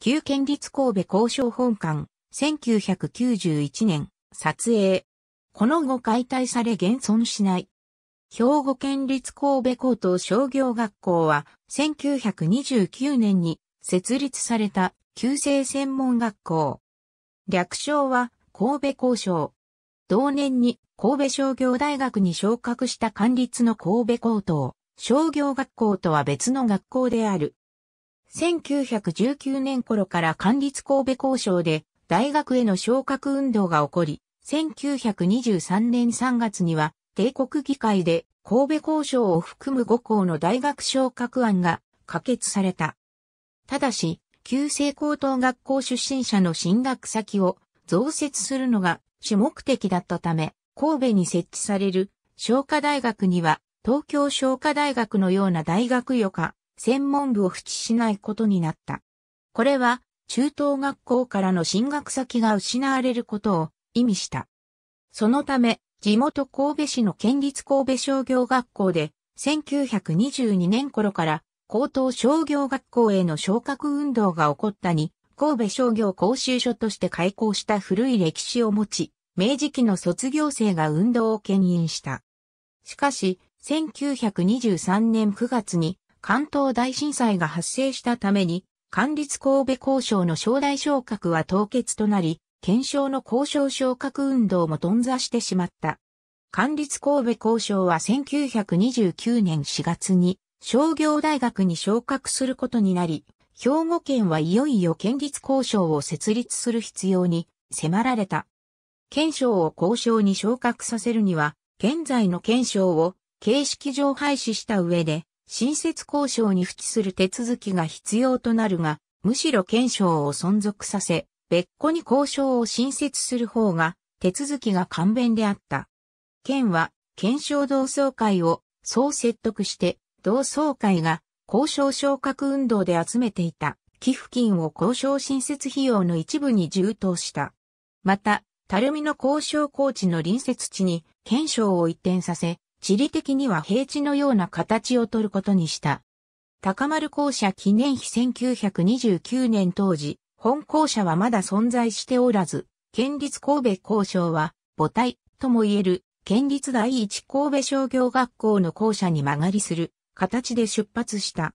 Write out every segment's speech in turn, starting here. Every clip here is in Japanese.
旧県立神戸交渉本館、1991年、撮影。この後解体され現存しない。兵庫県立神戸高等商業学校は、1929年に設立された旧制専門学校。略称は神戸交渉。同年に神戸商業大学に昇格した官立の神戸高等商業学校とは別の学校である1919年頃から管理神戸交渉で大学への昇格運動が起こり、1923年3月には帝国議会で神戸交渉を含む5校の大学昇格案が可決された。ただし、旧制高等学校出身者の進学先を増設するのが主目的だったため、神戸に設置される商科大学には東京商科大学のような大学予科、専門部を付記しないことになった。これは、中等学校からの進学先が失われることを意味した。そのため、地元神戸市の県立神戸商業学校で、1922年頃から高等商業学校への昇格運動が起こったに、神戸商業講習所として開校した古い歴史を持ち、明治期の卒業生が運動を牽引した。しかし、1923年9月に関東大震災が発生したために、管立神戸交渉の将来昇格は凍結となり、検証の交渉昇格運動も頓挫してしまった。管立神戸交渉は1929年4月に商業大学に昇格することになり、兵庫県はいよいよ県立交渉を設立する必要に迫られた。検証を交渉に昇格させるには、現在の検証を形式上廃止した上で、新設交渉に付起する手続きが必要となるが、むしろ憲章を存続させ、別個に交渉を新設する方が、手続きが簡便であった。県は、憲章同窓会を、そう説得して、同窓会が、交渉昇格運動で集めていた、寄付金を交渉新設費用の一部に充当した。また、垂水の交渉高地の隣接地に、憲章を移転させ、地理的には平地のような形を取ることにした。高丸校舎記念碑1929年当時、本校舎はまだ存在しておらず、県立神戸校舎は母体とも言える県立第一神戸商業学校の校舎に曲がりする形で出発した。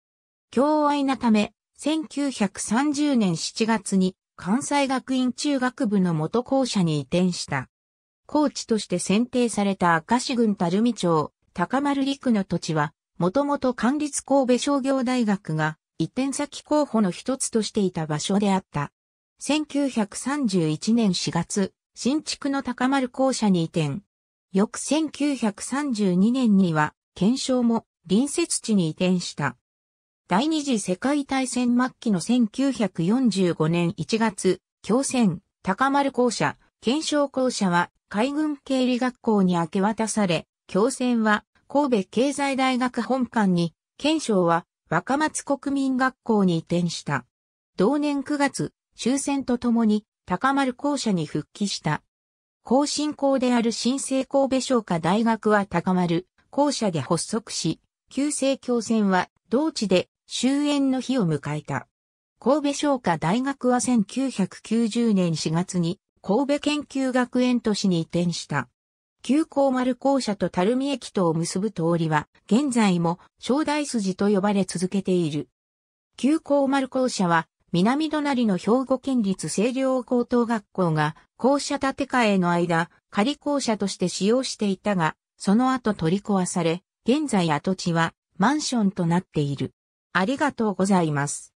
共愛なため、1930年7月に関西学院中学部の元校舎に移転した。高地として選定された赤石郡るみ町、高丸陸の土地は、もともと管立神戸商業大学が移転先候補の一つとしていた場所であった。1931年4月、新築の高丸校舎に移転。翌1932年には、検証も隣接地に移転した。第二次世界大戦末期の1945年1月、共戦、高丸校舎、検証校舎は海軍経理学校に明け渡され、共戦は神戸経済大学本館に、県省は若松国民学校に移転した。同年9月、終戦とともに高丸校舎に復帰した。後進校である新生神戸商科大学は高丸校舎で発足し、旧制共戦は同地で終焉の日を迎えた。神戸商科大学は1990年4月に神戸研究学園都市に移転した。旧港丸校舎と垂水駅とを結ぶ通りは、現在も正代筋と呼ばれ続けている。旧港丸校舎は、南隣の兵庫県立清涼高等学校が校舎建て替えの間、仮校舎として使用していたが、その後取り壊され、現在跡地はマンションとなっている。ありがとうございます。